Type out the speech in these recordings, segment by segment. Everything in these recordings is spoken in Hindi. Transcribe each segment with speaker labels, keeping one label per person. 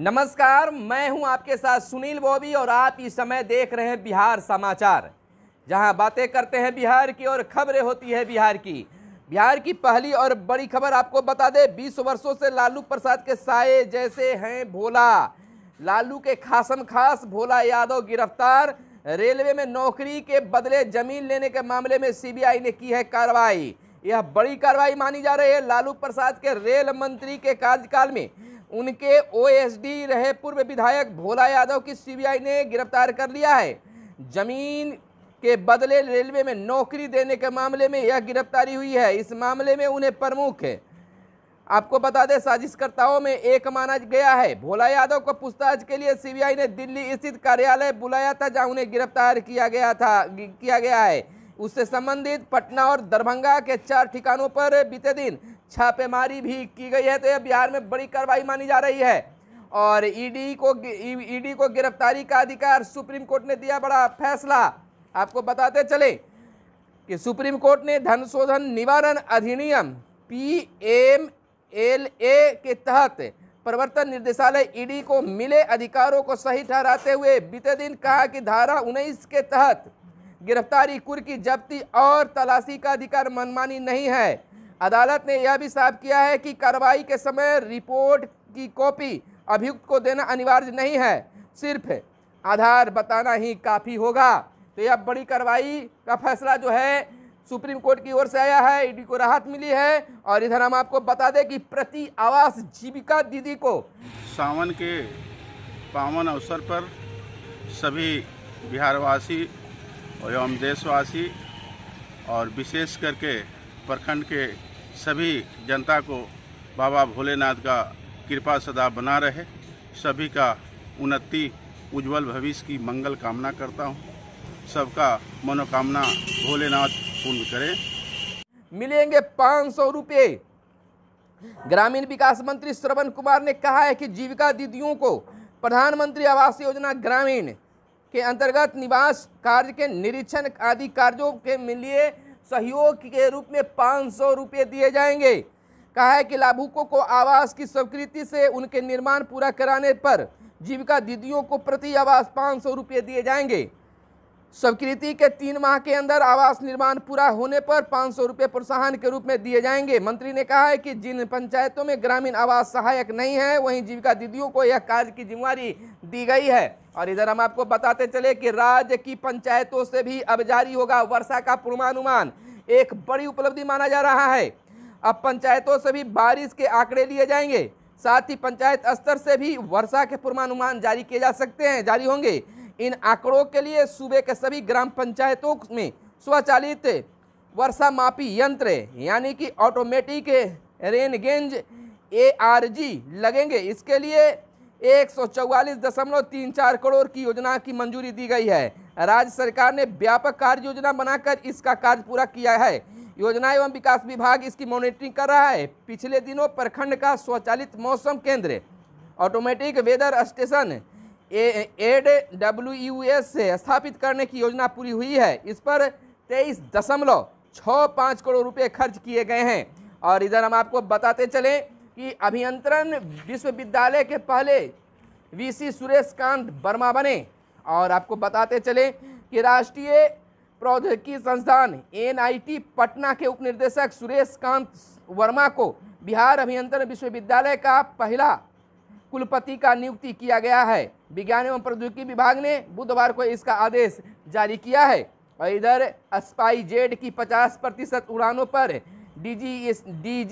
Speaker 1: नमस्कार मैं हूं आपके साथ सुनील बॉबी और आप इस समय देख रहे हैं बिहार समाचार जहां बातें करते हैं बिहार की और खबरें होती है बिहार की बिहार की पहली और बड़ी खबर आपको बता दें बीस वर्षों से लालू प्रसाद के साए जैसे हैं भोला लालू के खासम खास भोला यादव गिरफ्तार रेलवे में नौकरी के बदले जमीन लेने के मामले में सीबीआई ने की है कार्रवाई यह बड़ी कार्रवाई मानी जा रही है लालू प्रसाद के रेल मंत्री के कार्यकाल में उनके ओएसडी रहे पूर्व विधायक भोला यादव की सीबीआई ने गिरफ्तार कर लिया है जमीन के बदले रेलवे में नौकरी देने के मामले में यह गिरफ्तारी हुई है इस मामले में उन्हें प्रमुख है आपको बता दें साजिशकर्ताओं में एक माना गया है भोला यादव को पूछताछ के लिए सीबीआई ने दिल्ली स्थित कार्यालय बुलाया था जहां उन्हें गिरफ्तार किया गया था किया गया है उससे संबंधित पटना और दरभंगा के चार ठिकानों पर बीते दिन छापेमारी भी की गई है तो यह बिहार में बड़ी कार्रवाई मानी जा रही है और ईडी को ईडी को गिरफ्तारी का अधिकार सुप्रीम कोर्ट ने दिया बड़ा फैसला आपको बताते चले कि सुप्रीम कोर्ट ने धन शोधन निवारण अधिनियम पी एम एल ए के तहत प्रवर्तन निर्देशालय ईडी को मिले अधिकारों को सही ठहराते हुए बीते दिन कहा कि धारा उन्नीस के तहत गिरफ्तारी कुर्की जब्ती और तलाशी का अधिकार मनमानी नहीं है अदालत ने यह भी साफ किया है कि कार्रवाई के समय रिपोर्ट की कॉपी अभियुक्त को देना अनिवार्य नहीं है सिर्फ आधार बताना ही काफ़ी होगा तो यह बड़ी कार्रवाई का फैसला जो है सुप्रीम कोर्ट की ओर से आया है ईडी को राहत मिली है और इधर हम आपको बता दें कि प्रति आवास जीविका दीदी को सावन के पावन अवसर पर सभी बिहारवासी एवं देशवासी और विशेष करके प्रखंड के सभी जनता को बाबा भोलेनाथ का कृपा सदा बना रहे सभी का उन्नति उज्जवल भविष्य की मंगल कामना करता हूँ सबका मनोकामना भोलेनाथ पूर्ण करें मिलेंगे पाँच सौ रुपये ग्रामीण विकास मंत्री श्रवण कुमार ने कहा है कि जीविका दीदियों को प्रधानमंत्री आवास योजना ग्रामीण के अंतर्गत निवास कार्य के निरीक्षण आदि कार्यों के लिए सहयोग के रूप में पाँच सौ रुपये दिए जाएंगे कहा है कि लाभुकों को आवास की स्वीकृति से उनके निर्माण पूरा कराने पर जीविका दीदियों को प्रति आवास पाँच सौ रुपये दिए जाएंगे स्वीकृति के तीन माह के अंदर आवास निर्माण पूरा होने पर पाँच सौ रुपये प्रोत्साहन के रूप में दिए जाएंगे मंत्री ने कहा है कि जिन पंचायतों में ग्रामीण आवास सहायक नहीं है वहीं जीविका दीदियों को यह कार्य की जिम्मेवारी दी गई है और इधर हम आपको बताते चले कि राज्य की पंचायतों से भी अब जारी होगा वर्षा का पूर्वानुमान एक बड़ी उपलब्धि माना जा रहा है अब पंचायतों से भी बारिश के आंकड़े लिए जाएंगे साथ ही पंचायत स्तर से भी वर्षा के पूर्वानुमान जारी किए जा सकते हैं जारी होंगे इन आंकड़ों के लिए सूबे के सभी ग्राम पंचायतों में स्वचालित वर्षा मापी यंत्र यानी कि ऑटोमेटिक रेनगेंज ए लगेंगे इसके लिए एक करोड़ की योजना की मंजूरी दी गई है राज्य सरकार ने व्यापक कार्य योजना बनाकर इसका कार्य पूरा किया है योजना एवं विकास विभाग इसकी मॉनिटरिंग कर रहा है पिछले दिनों प्रखंड का स्वचालित मौसम केंद्र automatic weather station A W U S से स्थापित करने की योजना पूरी हुई है इस पर तेईस दशमलव छः पाँच करोड़ रुपए खर्च किए गए हैं और इधर हम आपको बताते चलें कि अभियंत्रण विश्वविद्यालय के पहले वीसी सुरेश कांत वर्मा बने और आपको बताते चलें कि राष्ट्रीय प्रौद्योगिकी संस्थान एनआईटी पटना के उपनिर्देशक सुरेश कांत वर्मा को बिहार अभियंत्रण विश्वविद्यालय का पहला कुलपति का नियुक्ति किया गया है विज्ञान एवं प्रौद्योगिकी विभाग ने बुधवार को इसका आदेश जारी किया है और इधर स्पाई जेड की 50 प्रतिशत उड़ानों पर डी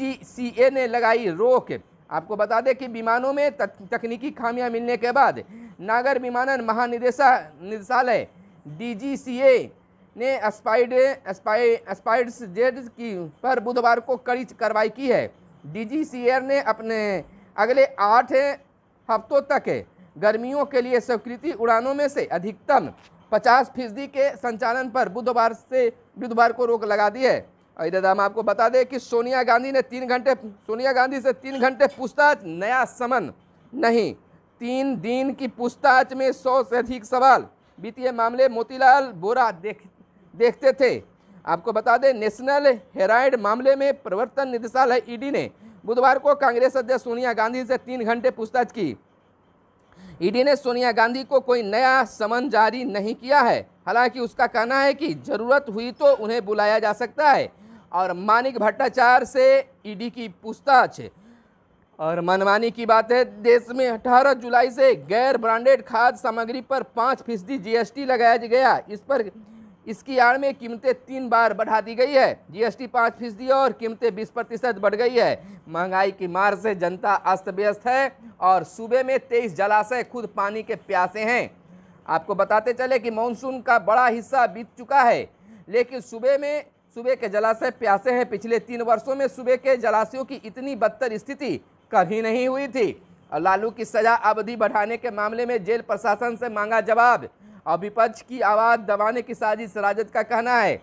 Speaker 1: जी ने लगाई रोक आपको बता दें कि विमानों में तकनीकी खामियां मिलने के बाद नागर विमानन महानिदेशा निदेशालय ए ने स्पाइड स्पाइड जेड की पर बुधवार को कड़ी कार्रवाई की है डी ने अपने अगले आठ हफ्तों तक है गर्मियों के लिए स्वीकृति उड़ानों में से अधिकतम पचास फीसदी के संचालन पर बुधवार से बुधवार को रोक लगा दी है और इधर हम आपको बता दें कि सोनिया गांधी ने तीन घंटे सोनिया गांधी से तीन घंटे पूछताछ नया समन नहीं तीन दिन की पूछताछ में सौ से अधिक सवाल वित्तीय मामले मोतीलाल बोरा देख देखते थे आपको बता दें नेशनल हेराइड मामले में प्रवर्तन निदेशालय ईडी ने बुधवार को कांग्रेस अध्यक्ष सोनिया गांधी से तीन घंटे पूछताछ की ईडी ने सोनिया गांधी को कोई नया समन जारी नहीं किया है हालांकि उसका कहना है कि ज़रूरत हुई तो उन्हें बुलाया जा सकता है और मानिक भट्टाचार्य से ईडी की पूछताछ और मनमानी की बात है देश में 18 जुलाई से गैर ब्रांडेड खाद्य सामग्री पर पाँच फीसदी जीएसटी लगाया गया इस पर इसकी आड़ में कीमतें तीन बार बढ़ा दी गई है जीएसटी पाँच फीसदी और कीमतें बीस प्रतिशत बढ़ गई है महंगाई की मार से जनता अस्त व्यस्त है और सूबे में तेईस जलाशय खुद पानी के प्यासे हैं आपको बताते चले कि मानसून का बड़ा हिस्सा बीत चुका है लेकिन सूबे में सूबे के जलाशय प्यासे हैं पिछले तीन वर्षों में सूबे के जलाशयों की इतनी बदतर स्थिति कभी नहीं हुई थी और लालू की सजा अवधि बढ़ाने के मामले में जेल प्रशासन से मांगा जवाब और विपक्ष की आवाज़ दबाने की साजिश राजद का कहना है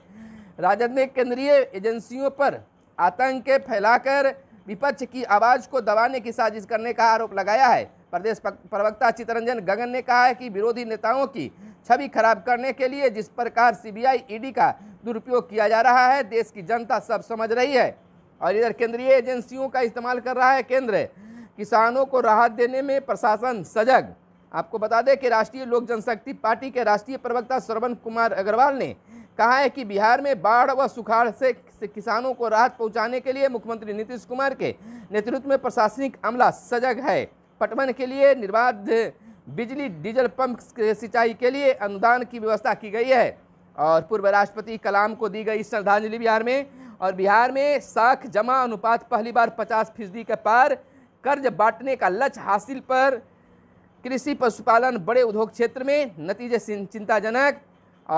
Speaker 1: राजद ने केंद्रीय एजेंसियों पर आतंक फैलाकर विपक्ष की आवाज़ को दबाने की साजिश करने का आरोप लगाया है प्रदेश प्रवक्ता चितरंजन गगन ने कहा है कि विरोधी नेताओं की छवि खराब करने के लिए जिस प्रकार सीबीआई ईडी का दुरुपयोग किया जा रहा है देश की जनता सब समझ रही है और इधर केंद्रीय एजेंसियों का इस्तेमाल कर रहा है केंद्र किसानों को राहत देने में प्रशासन सजग आपको बता दें कि राष्ट्रीय लोक जनशक्ति पार्टी के राष्ट्रीय प्रवक्ता श्रवण कुमार अग्रवाल ने कहा है कि बिहार में बाढ़ व सुखाड़ से किसानों को राहत पहुंचाने के लिए मुख्यमंत्री नीतीश कुमार के नेतृत्व में प्रशासनिक अमला सजग है पटवन के लिए निर्बाध बिजली डीजल पंप सिंचाई के लिए अनुदान की व्यवस्था की गई है और पूर्व राष्ट्रपति कलाम को दी गई श्रद्धांजलि बिहार में और बिहार में साख जमा अनुपात पहली बार पचास फीसदी के पार कर्ज बांटने का लक्ष्य हासिल पर कृषि पशुपालन बड़े उद्योग क्षेत्र में नतीजे चिंताजनक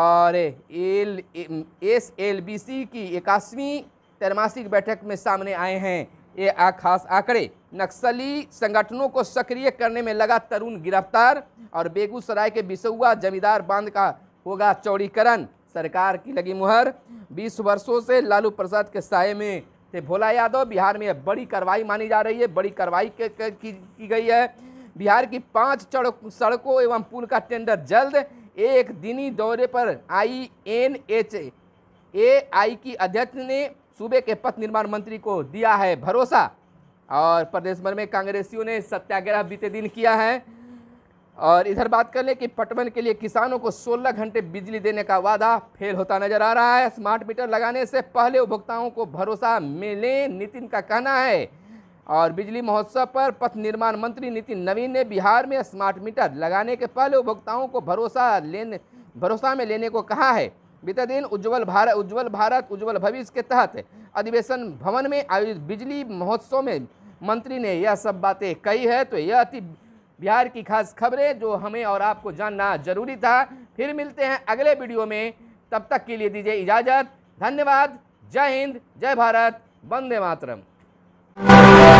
Speaker 1: और L S L B C की इक्यासवीं त्रैमासिक बैठक में सामने आए हैं ये आ, खास आंकड़े नक्सली संगठनों को सक्रिय करने में लगा तरुण गिरफ्तार और बेगूसराय के बिसौआ जमींदार बांध का होगा चौड़ीकरण सरकार की लगी मुहर 20 वर्षों से लालू प्रसाद के साय में थे भोला यादव बिहार में बड़ी कार्रवाई मानी जा रही है बड़ी कार्रवाई की, की गई है बिहार की पाँच सड़कों एवं पुल का टेंडर जल्द एक दिनी दौरे पर आई एन एच ए आई की अध्यक्ष ने सूबे के पथ निर्माण मंत्री को दिया है भरोसा और प्रदेश भर में कांग्रेसियों ने सत्याग्रह बीते दिन किया है और इधर बात कर लें कि पटवन के लिए किसानों को 16 घंटे बिजली देने का वादा फेल होता नजर आ रहा है स्मार्ट मीटर लगाने से पहले उपभोक्ताओं को भरोसा मिले नितिन का कहना है और बिजली महोत्सव पर पथ निर्माण मंत्री नितिन नवीन ने बिहार में स्मार्ट मीटर लगाने के पहले उपभोक्ताओं को भरोसा लेने भरोसा में लेने को कहा है बीते दिन उज्जवल भारत उज्जवल भारत उज्जवल भविष्य के तहत अधिवेशन भवन में आयोजित बिजली महोत्सव में मंत्री ने यह सब बातें कही है तो यह थी बिहार की खास खबरें जो हमें और आपको जानना जरूरी था फिर मिलते हैं अगले वीडियो में तब तक के लिए दीजिए इजाज़त धन्यवाद जय हिंद जय भारत वंदे मातरम